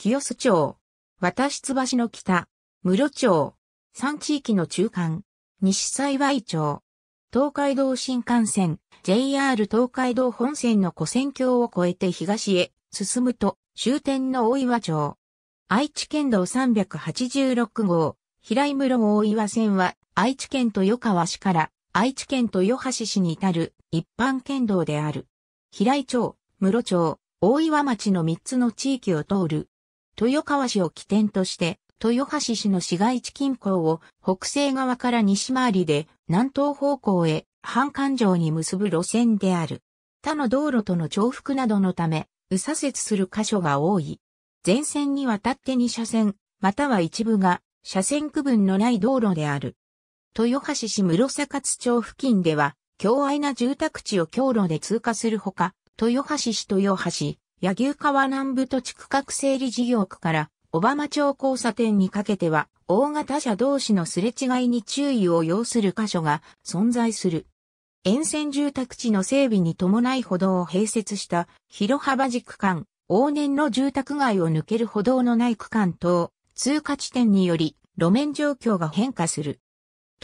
清洲町、渡し橋の北、室町、三地域の中間、西幸町、東海道新幹線、JR 東海道本線の古線橋を越えて東へ進むと終点の大岩町。愛知県道386号、平井室大岩線は愛知県豊川市から愛知県豊橋市に至る一般県道である。平井町、室町、大岩町の3つの地域を通る豊川市を起点として、豊橋市の市街地近郊を北西側から西回りで南東方向へ半環状に結ぶ路線である。他の道路との重複などのため、右左折する箇所が多い。前線にわたって2車線、または一部が車線区分のない道路である。豊橋市室坂津町付近では、強愛な住宅地を強路で通過するほか、豊橋市豊橋、柳牛川南部土地区画整理事業区から小浜町交差点にかけては、大型車同士のすれ違いに注意を要する箇所が存在する。沿線住宅地の整備に伴い歩道を併設した広幅地区間、往年の住宅街を抜ける歩道のない区間等、通過地点により路面状況が変化する。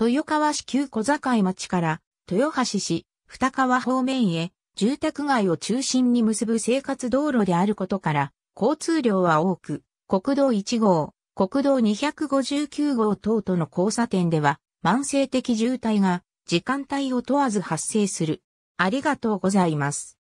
豊川市旧小境町から豊橋市、二川方面へ住宅街を中心に結ぶ生活道路であることから、交通量は多く、国道1号、国道259号等との交差点では、慢性的渋滞が時間帯を問わず発生する。ありがとうございます。